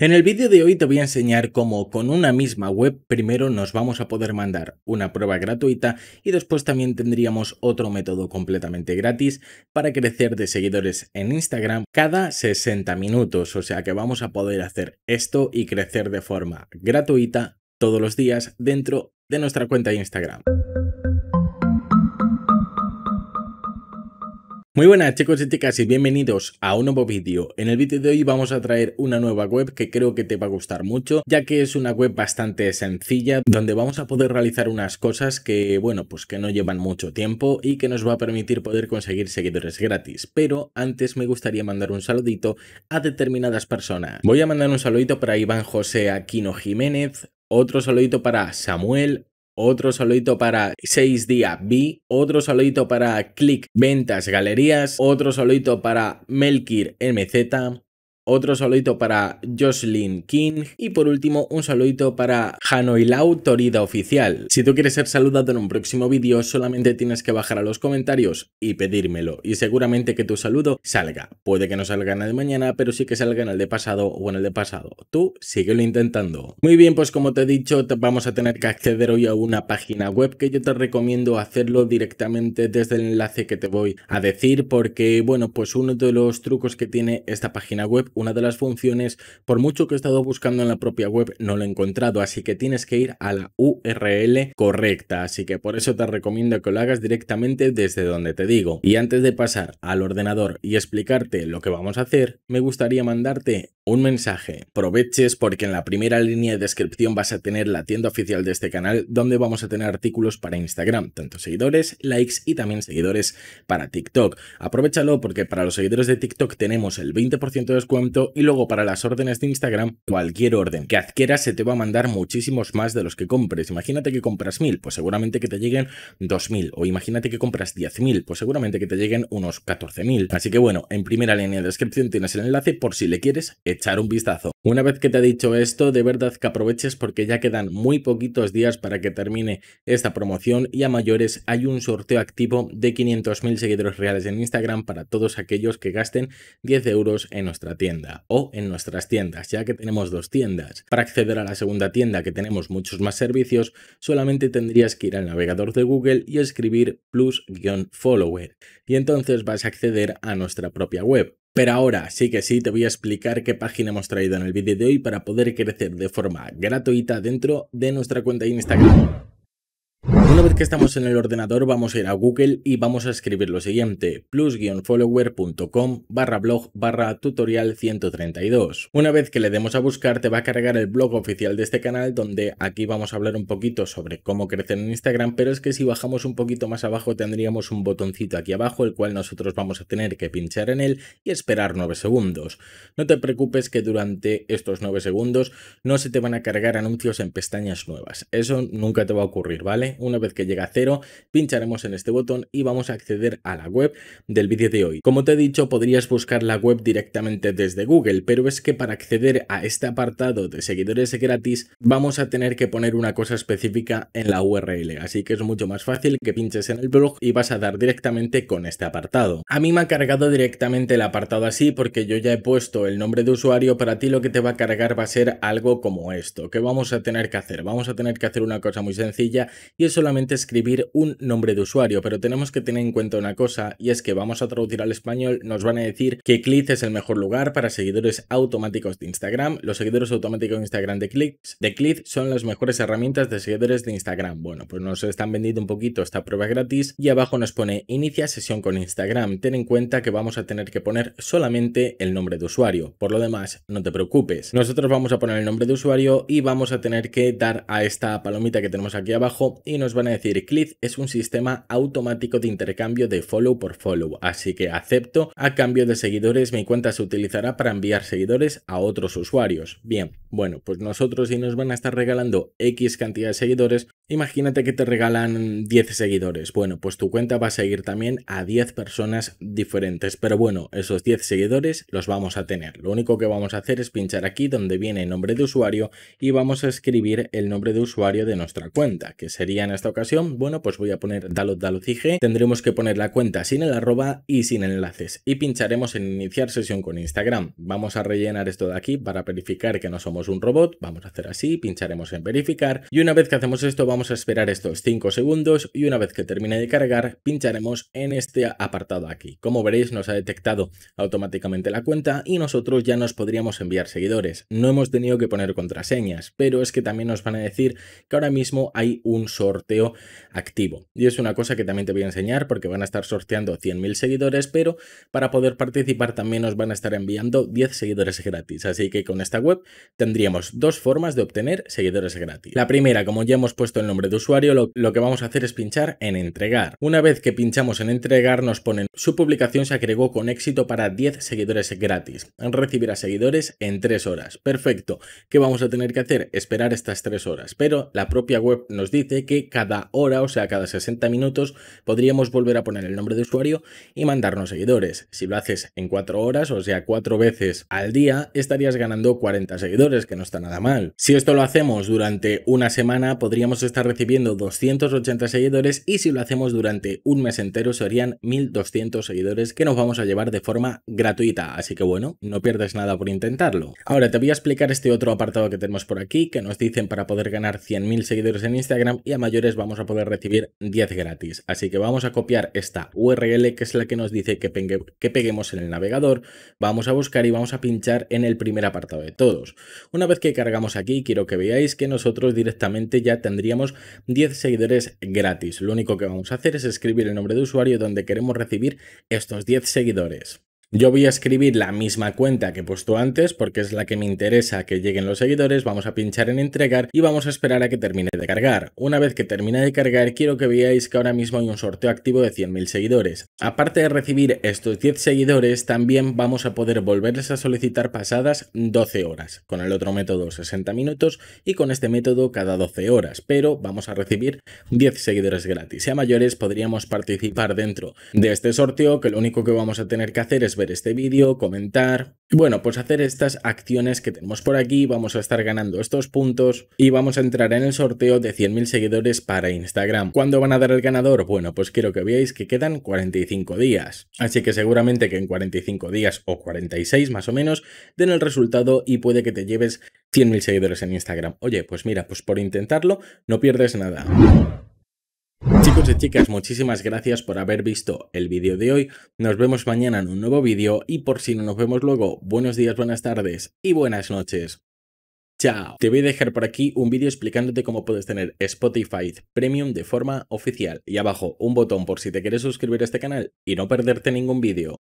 En el vídeo de hoy te voy a enseñar cómo con una misma web primero nos vamos a poder mandar una prueba gratuita y después también tendríamos otro método completamente gratis para crecer de seguidores en Instagram cada 60 minutos, o sea que vamos a poder hacer esto y crecer de forma gratuita todos los días dentro de nuestra cuenta de Instagram. Muy buenas chicos y chicas y bienvenidos a un nuevo vídeo. En el vídeo de hoy vamos a traer una nueva web que creo que te va a gustar mucho ya que es una web bastante sencilla donde vamos a poder realizar unas cosas que bueno pues que no llevan mucho tiempo y que nos va a permitir poder conseguir seguidores gratis. Pero antes me gustaría mandar un saludito a determinadas personas. Voy a mandar un saludito para Iván José Aquino Jiménez, otro saludito para Samuel, otro saludito para 6 Día B, otro saludito para Click Ventas Galerías, otro saludito para Melkir MZ, otro saludito para Jocelyn King y por último un saludito para Hanoi la Autoridad Oficial. Si tú quieres ser saludado en un próximo vídeo solamente tienes que bajar a los comentarios y pedírmelo y seguramente que tu saludo salga. Puede que no salga en el de mañana pero sí que salga en el de pasado o en el de pasado. Tú síguelo intentando. Muy bien pues como te he dicho vamos a tener que acceder hoy a una página web que yo te recomiendo hacerlo directamente desde el enlace que te voy a decir porque bueno pues uno de los trucos que tiene esta página web una de las funciones, por mucho que he estado buscando en la propia web, no lo he encontrado, así que tienes que ir a la URL correcta, así que por eso te recomiendo que lo hagas directamente desde donde te digo. Y antes de pasar al ordenador y explicarte lo que vamos a hacer, me gustaría mandarte un mensaje. aproveches porque en la primera línea de descripción vas a tener la tienda oficial de este canal donde vamos a tener artículos para Instagram, tanto seguidores, likes y también seguidores para TikTok. Aprovechalo porque para los seguidores de TikTok tenemos el 20% de descuento y luego para las órdenes de Instagram, cualquier orden que adquieras se te va a mandar muchísimos más de los que compres. Imagínate que compras mil pues seguramente que te lleguen dos mil o imagínate que compras diez mil pues seguramente que te lleguen unos catorce mil Así que bueno, en primera línea de descripción tienes el enlace por si le quieres echar un vistazo. Una vez que te he dicho esto, de verdad que aproveches porque ya quedan muy poquitos días para que termine esta promoción y a mayores hay un sorteo activo de 500.000 seguidores reales en Instagram para todos aquellos que gasten 10 euros en nuestra tienda o en nuestras tiendas, ya que tenemos dos tiendas. Para acceder a la segunda tienda que tenemos muchos más servicios, solamente tendrías que ir al navegador de Google y escribir plus-follower y entonces vas a acceder a nuestra propia web. Pero ahora sí que sí te voy a explicar qué página hemos traído en el vídeo de hoy para poder crecer de forma gratuita dentro de nuestra cuenta de Instagram que estamos en el ordenador vamos a ir a Google y vamos a escribir lo siguiente, plus-follower.com barra blog barra tutorial 132. Una vez que le demos a buscar te va a cargar el blog oficial de este canal donde aquí vamos a hablar un poquito sobre cómo crecer en Instagram, pero es que si bajamos un poquito más abajo tendríamos un botoncito aquí abajo el cual nosotros vamos a tener que pinchar en él y esperar 9 segundos. No te preocupes que durante estos 9 segundos no se te van a cargar anuncios en pestañas nuevas, eso nunca te va a ocurrir, ¿vale? Una vez que llega a cero, pincharemos en este botón y vamos a acceder a la web del vídeo de hoy. Como te he dicho, podrías buscar la web directamente desde Google, pero es que para acceder a este apartado de seguidores gratis, vamos a tener que poner una cosa específica en la URL, así que es mucho más fácil que pinches en el blog y vas a dar directamente con este apartado. A mí me ha cargado directamente el apartado así porque yo ya he puesto el nombre de usuario, para ti lo que te va a cargar va a ser algo como esto. ¿Qué vamos a tener que hacer? Vamos a tener que hacer una cosa muy sencilla y es solamente escribir un nombre de usuario, pero tenemos que tener en cuenta una cosa y es que vamos a traducir al español, nos van a decir que Click es el mejor lugar para seguidores automáticos de Instagram. Los seguidores automáticos de Instagram de clics de Click son las mejores herramientas de seguidores de Instagram. Bueno, pues nos están vendiendo un poquito esta prueba gratis y abajo nos pone inicia sesión con Instagram. Ten en cuenta que vamos a tener que poner solamente el nombre de usuario. Por lo demás, no te preocupes. Nosotros vamos a poner el nombre de usuario y vamos a tener que dar a esta palomita que tenemos aquí abajo y nos van a decir click es un sistema automático de intercambio de follow por follow, así que acepto, a cambio de seguidores mi cuenta se utilizará para enviar seguidores a otros usuarios. Bien, bueno, pues nosotros si nos van a estar regalando X cantidad de seguidores, imagínate que te regalan 10 seguidores, bueno, pues tu cuenta va a seguir también a 10 personas diferentes, pero bueno, esos 10 seguidores los vamos a tener. Lo único que vamos a hacer es pinchar aquí donde viene nombre de usuario y vamos a escribir el nombre de usuario de nuestra cuenta, que sería en esta ocasión bueno, pues voy a poner dalot IG. tendremos que poner la cuenta sin el arroba y sin enlaces y pincharemos en iniciar sesión con Instagram. Vamos a rellenar esto de aquí para verificar que no somos un robot, vamos a hacer así, pincharemos en verificar y una vez que hacemos esto vamos a esperar estos 5 segundos y una vez que termine de cargar pincharemos en este apartado aquí. Como veréis nos ha detectado automáticamente la cuenta y nosotros ya nos podríamos enviar seguidores. No hemos tenido que poner contraseñas, pero es que también nos van a decir que ahora mismo hay un sorteo activo. Y es una cosa que también te voy a enseñar porque van a estar sorteando 100.000 seguidores, pero para poder participar también nos van a estar enviando 10 seguidores gratis. Así que con esta web tendríamos dos formas de obtener seguidores gratis. La primera, como ya hemos puesto el nombre de usuario, lo, lo que vamos a hacer es pinchar en entregar. Una vez que pinchamos en entregar nos ponen su publicación se agregó con éxito para 10 seguidores gratis. Recibirá seguidores en 3 horas. Perfecto. ¿Qué vamos a tener que hacer? Esperar estas 3 horas. Pero la propia web nos dice que cada hora, o sea, cada 60 minutos, podríamos volver a poner el nombre de usuario y mandarnos seguidores. Si lo haces en cuatro horas, o sea, cuatro veces al día, estarías ganando 40 seguidores, que no está nada mal. Si esto lo hacemos durante una semana, podríamos estar recibiendo 280 seguidores y si lo hacemos durante un mes entero serían 1200 seguidores que nos vamos a llevar de forma gratuita. Así que bueno, no pierdes nada por intentarlo. Ahora te voy a explicar este otro apartado que tenemos por aquí que nos dicen para poder ganar 100.000 seguidores en Instagram y a mayores vamos vamos a poder recibir 10 gratis. Así que vamos a copiar esta URL que es la que nos dice que, que peguemos en el navegador. Vamos a buscar y vamos a pinchar en el primer apartado de todos. Una vez que cargamos aquí, quiero que veáis que nosotros directamente ya tendríamos 10 seguidores gratis. Lo único que vamos a hacer es escribir el nombre de usuario donde queremos recibir estos 10 seguidores. Yo voy a escribir la misma cuenta que he puesto antes porque es la que me interesa que lleguen los seguidores, vamos a pinchar en entregar y vamos a esperar a que termine de cargar. Una vez que termine de cargar quiero que veáis que ahora mismo hay un sorteo activo de 100.000 seguidores. Aparte de recibir estos 10 seguidores también vamos a poder volverles a solicitar pasadas 12 horas, con el otro método 60 minutos y con este método cada 12 horas, pero vamos a recibir 10 seguidores gratis Si a mayores podríamos participar dentro de este sorteo que lo único que vamos a tener que hacer es ver este vídeo, comentar. Bueno, pues hacer estas acciones que tenemos por aquí, vamos a estar ganando estos puntos y vamos a entrar en el sorteo de 100.000 seguidores para Instagram. ¿Cuándo van a dar el ganador? Bueno, pues quiero que veáis que quedan 45 días. Así que seguramente que en 45 días o 46 más o menos den el resultado y puede que te lleves 100.000 seguidores en Instagram. Oye, pues mira, pues por intentarlo no pierdes nada. Chicos y chicas, muchísimas gracias por haber visto el vídeo de hoy. Nos vemos mañana en un nuevo vídeo y por si no nos vemos luego, buenos días, buenas tardes y buenas noches. Chao. Te voy a dejar por aquí un vídeo explicándote cómo puedes tener Spotify Premium de forma oficial y abajo un botón por si te quieres suscribir a este canal y no perderte ningún vídeo.